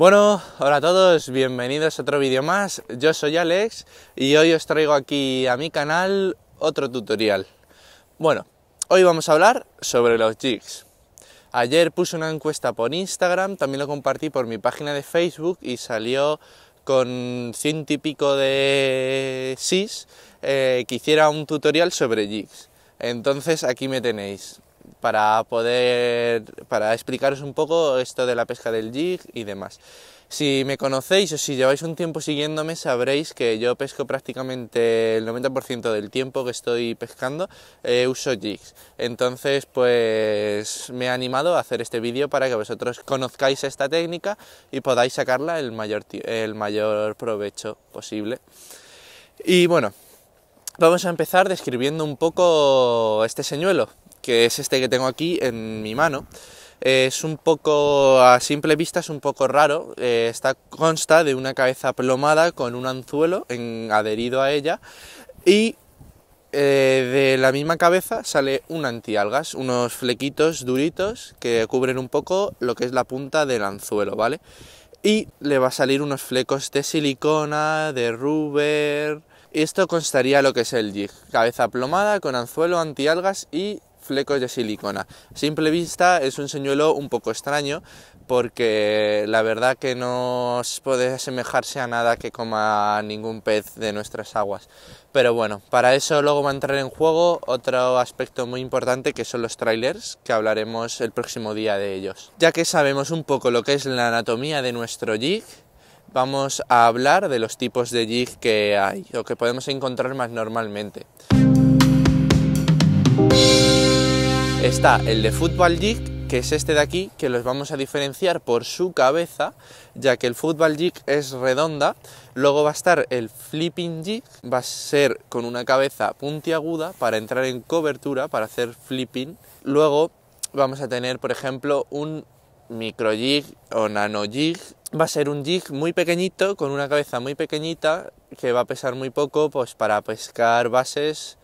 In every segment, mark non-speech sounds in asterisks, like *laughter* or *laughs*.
Bueno, hola a todos, bienvenidos a otro vídeo más. Yo soy Alex y hoy os traigo aquí a mi canal otro tutorial. Bueno, hoy vamos a hablar sobre los jigs. Ayer puse una encuesta por Instagram, también lo compartí por mi página de Facebook y salió con sin típico de SIS eh, que hiciera un tutorial sobre jigs. Entonces aquí me tenéis para poder para explicaros un poco esto de la pesca del jig y demás. Si me conocéis o si lleváis un tiempo siguiéndome sabréis que yo pesco prácticamente el 90% del tiempo que estoy pescando eh, uso jigs. Entonces pues me he animado a hacer este vídeo para que vosotros conozcáis esta técnica y podáis sacarla mayor, el mayor provecho posible. Y bueno, vamos a empezar describiendo un poco este señuelo que es este que tengo aquí en mi mano. Es un poco, a simple vista, es un poco raro. Eh, está consta de una cabeza plomada con un anzuelo en, adherido a ella y eh, de la misma cabeza sale un antialgas, unos flequitos duritos que cubren un poco lo que es la punta del anzuelo, ¿vale? Y le va a salir unos flecos de silicona, de rubber. Esto constaría lo que es el jig, cabeza plomada con anzuelo antialgas y flecos de silicona. simple vista es un señuelo un poco extraño porque la verdad que no puede asemejarse a nada que coma ningún pez de nuestras aguas. Pero bueno, para eso luego va a entrar en juego otro aspecto muy importante que son los trailers, que hablaremos el próximo día de ellos. Ya que sabemos un poco lo que es la anatomía de nuestro jig, vamos a hablar de los tipos de jig que hay o que podemos encontrar más normalmente. Está el de Football jig, que es este de aquí, que los vamos a diferenciar por su cabeza, ya que el Football jig es redonda. Luego va a estar el Flipping Jig, va a ser con una cabeza puntiaguda para entrar en cobertura, para hacer flipping. Luego vamos a tener, por ejemplo, un micro jig o nano jig. Va a ser un jig muy pequeñito, con una cabeza muy pequeñita, que va a pesar muy poco, pues para pescar bases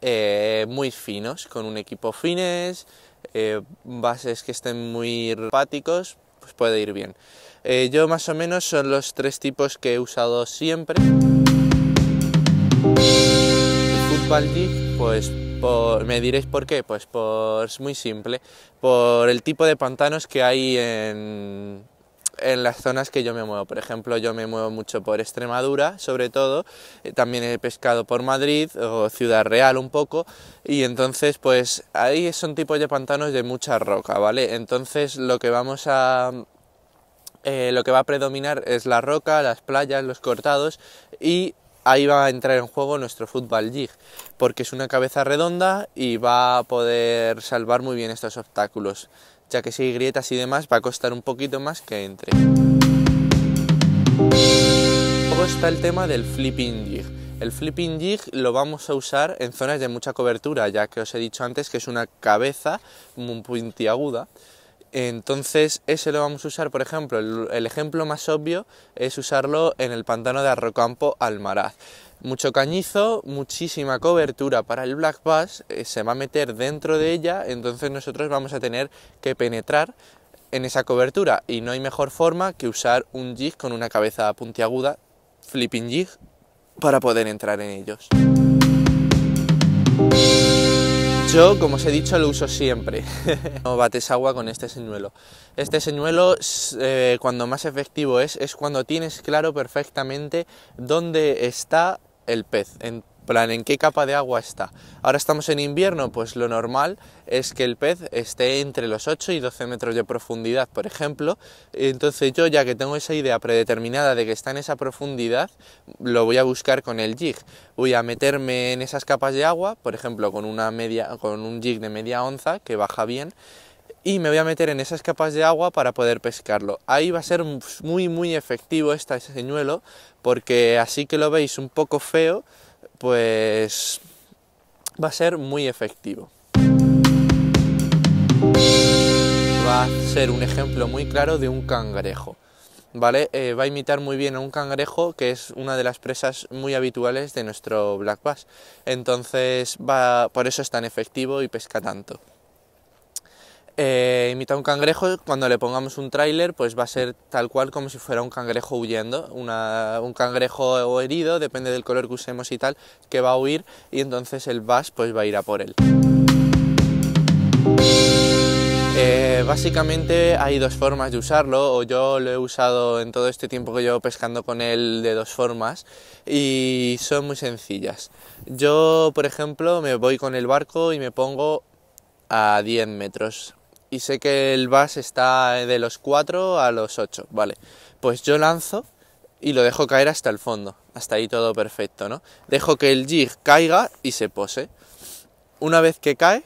eh, muy finos, con un equipo fines, eh, bases que estén muy robáticos pues puede ir bien. Eh, yo más o menos son los tres tipos que he usado siempre. Football League, pues me diréis por qué, pues por, es muy simple, por el tipo de pantanos que hay en, en las zonas que yo me muevo. Por ejemplo, yo me muevo mucho por Extremadura, sobre todo. Eh, también he pescado por Madrid o Ciudad Real un poco. Y entonces, pues ahí son tipos de pantanos de mucha roca, ¿vale? Entonces, lo que vamos a eh, lo que va a predominar es la roca, las playas, los cortados y ahí va a entrar en juego nuestro fútbol jig, porque es una cabeza redonda y va a poder salvar muy bien estos obstáculos ya que si hay grietas y demás va a costar un poquito más que entre. Luego está el tema del flipping jig. El flipping jig lo vamos a usar en zonas de mucha cobertura, ya que os he dicho antes que es una cabeza muy puntiaguda. Entonces ese lo vamos a usar, por ejemplo, el, el ejemplo más obvio es usarlo en el pantano de Arrocampo Almaraz mucho cañizo, muchísima cobertura para el black bass, eh, se va a meter dentro de ella, entonces nosotros vamos a tener que penetrar en esa cobertura y no hay mejor forma que usar un jig con una cabeza puntiaguda, flipping jig, para poder entrar en ellos. Yo, como os he dicho, lo uso siempre. *laughs* no bates agua con este señuelo. Este señuelo, eh, cuando más efectivo es, es cuando tienes claro perfectamente dónde está el pez, en plan, en qué capa de agua está. Ahora estamos en invierno, pues lo normal es que el pez esté entre los 8 y 12 metros de profundidad, por ejemplo. Entonces yo, ya que tengo esa idea predeterminada de que está en esa profundidad, lo voy a buscar con el jig. Voy a meterme en esas capas de agua, por ejemplo, con, una media, con un jig de media onza que baja bien y me voy a meter en esas capas de agua para poder pescarlo. Ahí va a ser muy muy efectivo este señuelo porque así que lo veis un poco feo, pues va a ser muy efectivo. Va a ser un ejemplo muy claro de un cangrejo. ¿Vale? Eh, va a imitar muy bien a un cangrejo, que es una de las presas muy habituales de nuestro Black Bass. Entonces, va, por eso es tan efectivo y pesca tanto. Eh, imita un cangrejo, cuando le pongamos un tráiler, pues va a ser tal cual como si fuera un cangrejo huyendo, un cangrejo herido, depende del color que usemos y tal, que va a huir y entonces el bus pues va a ir a por él. Eh, básicamente hay dos formas de usarlo, o yo lo he usado en todo este tiempo que llevo pescando con él de dos formas, y son muy sencillas. Yo, por ejemplo, me voy con el barco y me pongo a 10 metros y sé que el bus está de los 4 a los 8, vale. Pues yo lanzo y lo dejo caer hasta el fondo, hasta ahí todo perfecto, ¿no? Dejo que el jig caiga y se pose. Una vez que cae,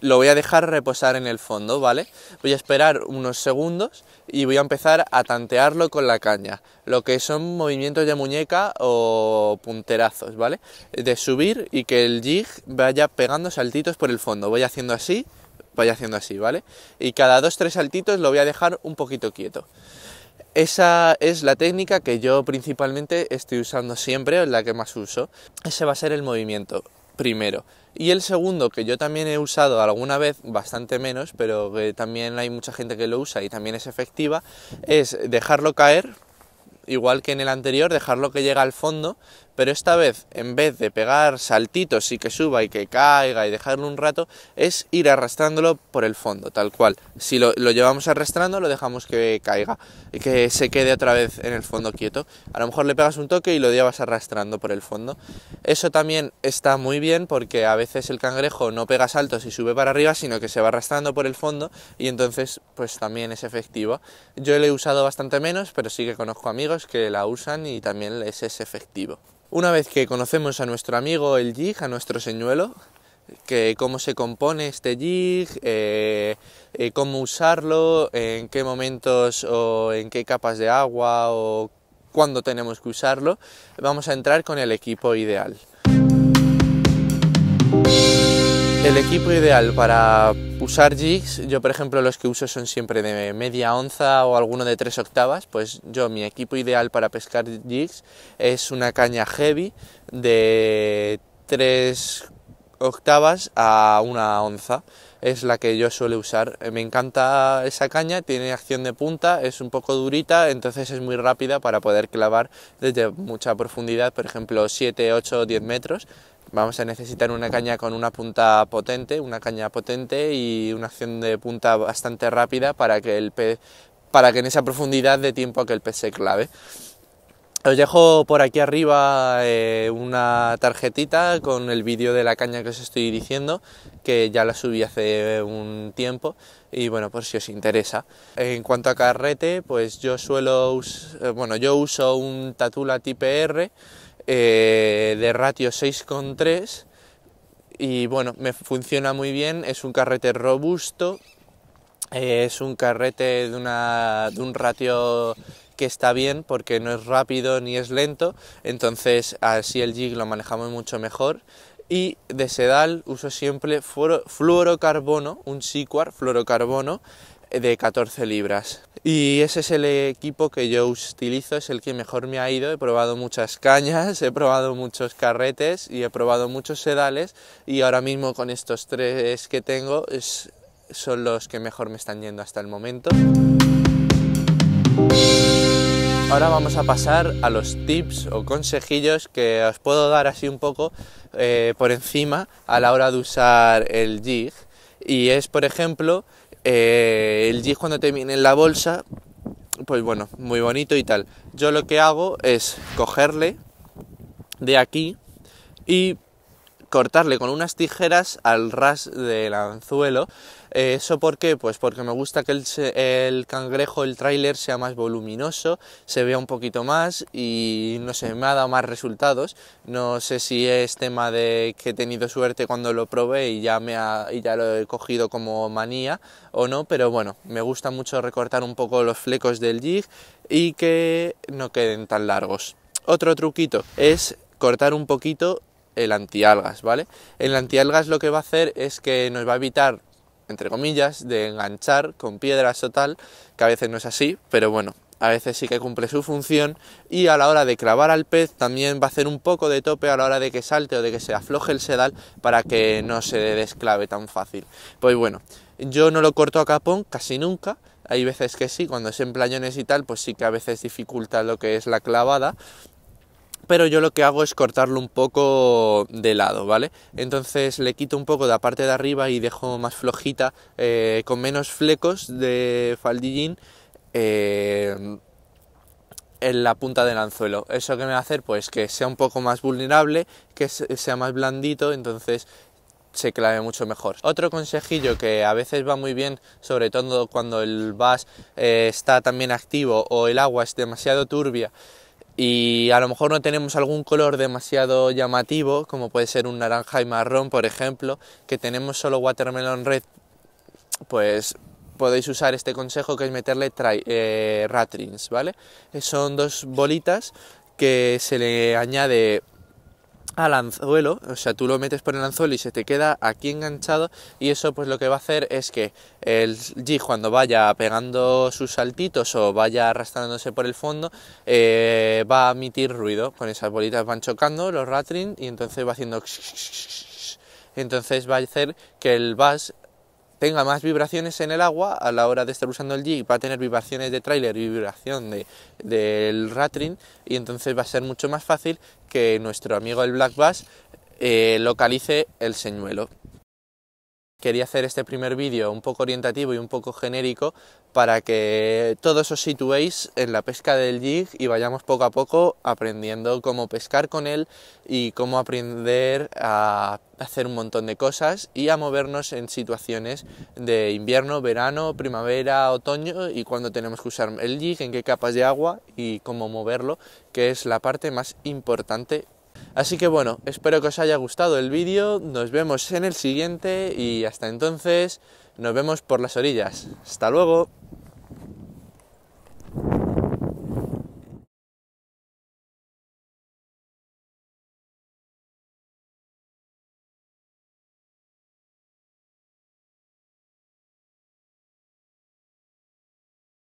lo voy a dejar reposar en el fondo, ¿vale? Voy a esperar unos segundos y voy a empezar a tantearlo con la caña, lo que son movimientos de muñeca o punterazos, ¿vale? De subir y que el jig vaya pegando saltitos por el fondo. Voy haciendo así, vaya haciendo así, ¿vale? Y cada dos tres saltitos lo voy a dejar un poquito quieto. Esa es la técnica que yo principalmente estoy usando siempre, la que más uso. Ese va a ser el movimiento primero. Y el segundo, que yo también he usado alguna vez, bastante menos, pero que también hay mucha gente que lo usa y también es efectiva, es dejarlo caer, igual que en el anterior, dejarlo que llega al fondo pero esta vez, en vez de pegar saltitos y que suba y que caiga y dejarlo un rato, es ir arrastrándolo por el fondo, tal cual. Si lo, llevamos arrastrando, lo dejamos que caiga y que se quede otra vez en el fondo quieto. A lo mejor le pegas un toque y lo llevas arrastrando por el fondo. Eso también está muy bien porque a veces el cangrejo no pega saltos y sube para arriba, sino que se va arrastrando por el fondo y entonces pues también es efectivo. Yo lo he usado bastante menos, pero sí que conozco amigos que la usan y también les es efectivo. Una vez que conocemos a nuestro amigo el jig, a nuestro señuelo, que cómo se compone este jig, eh, eh, cómo usarlo, en qué momentos o en qué capas de agua o cuándo tenemos que usarlo, vamos a entrar con el equipo ideal. El equipo ideal para usar jigs, yo por ejemplo los que uso son siempre de media onza o alguno de tres octavas, pues yo mi equipo ideal para pescar jigs es una caña heavy de tres octavas a una onza. Es la que yo suelo usar. Me encanta esa caña, tiene acción de punta, es un poco durita, entonces es muy rápida para poder clavar desde mucha profundidad, por ejemplo 7, 8, 10 metros vamos a necesitar una caña con una punta potente, una caña potente y una acción de punta bastante rápida para que el pez, para que en esa profundidad de tiempo a que el pez se clave. Os dejo por aquí arriba eh, una tarjetita con el vídeo de la caña que os estoy diciendo, que ya la subí hace un tiempo y bueno, por si os interesa. En cuanto a carrete, pues yo suelo, eh, bueno, yo uso un Tatula tpr R eh, de ratio 6,3 y bueno, me funciona muy bien, es un carrete robusto, eh, es un carrete de, de un ratio que está bien porque no es rápido ni es lento, entonces así el jig lo manejamos mucho mejor. Y de sedal uso siempre fluorocarbono, un sicuar fluorocarbono eh, de 14 libras. Y ese es el equipo que yo utilizo, es el que mejor me ha ido. He probado muchas cañas, he probado muchos carretes y he probado muchos sedales. Y ahora mismo con estos tres que tengo son los que mejor me están yendo hasta el momento. Ahora vamos a pasar a los tips o consejillos que os puedo dar así un poco eh, por encima a la hora de usar el jig. Y es, por ejemplo, eh, el GIS, cuando te viene en la bolsa, pues bueno, muy bonito y tal. Yo lo que hago es cogerle de aquí y cortarle con unas tijeras al ras del anzuelo ¿Eso por qué? Pues porque me gusta que el, cangrejo, el tráiler, sea más voluminoso, se vea un poquito más y no sé, me ha dado más resultados. No sé si es tema de que he tenido suerte cuando lo probé y ya, me y ya lo he cogido como manía o no, pero bueno, me gusta mucho recortar un poco los flecos del jig y que no queden tan largos. Otro truquito es cortar un poquito el antialgas, ¿vale? El antialgas lo que va a hacer es que nos va a evitar entre comillas, de enganchar con piedras o tal, que a veces no es así, pero bueno, a veces sí que cumple su función y a la hora de clavar al pez también va a hacer un poco de tope a la hora de que salte o de que se afloje el sedal para que no se desclave tan fácil. Pues bueno, yo no lo corto a capón casi nunca, hay veces que sí, cuando es en playones y tal, pues sí que a veces dificulta lo que es la clavada, pero yo lo que hago es cortarlo un poco de lado, ¿vale? Entonces le quito un poco de la parte de arriba y dejo más flojita, eh, con menos flecos de faldillín eh, en la punta del anzuelo. ¿Eso que me va a hacer? Pues que sea un poco más vulnerable, que sea más blandito, entonces se clave mucho mejor. Otro consejillo que a veces va muy bien, sobre todo cuando el vas eh, está también activo o el agua es demasiado turbia, y a lo mejor no tenemos algún color demasiado llamativo, como puede ser un naranja y marrón, por ejemplo, que tenemos solo watermelon red, pues podéis usar este consejo que es meterle eh, ratrins, ¿vale? Eh, son dos bolitas que se le añade al anzuelo, o sea, tú lo metes por el anzuelo y se te queda aquí enganchado y eso pues lo que va a hacer es que el G cuando vaya pegando sus saltitos o vaya arrastrándose por el fondo eh, va a emitir ruido, con esas bolitas van chocando los rattling y entonces va haciendo entonces va a hacer que el bass tenga más vibraciones en el agua a la hora de estar usando el jig va a tener vibraciones de trailer y vibración de, del ratring y entonces va a ser mucho más fácil que nuestro amigo el black bass eh, localice el señuelo quería hacer este primer vídeo un poco orientativo y un poco genérico para que todos os situéis en la pesca del jig y vayamos poco a poco aprendiendo cómo pescar con él y cómo aprender a hacer un montón de cosas y a movernos en situaciones de invierno, verano, primavera, otoño y cuando tenemos que usar el jig, en qué capas de agua y cómo moverlo, que es la parte más importante Así que bueno, espero que os haya gustado el vídeo, nos vemos en el siguiente y hasta entonces nos vemos por las orillas. Hasta luego.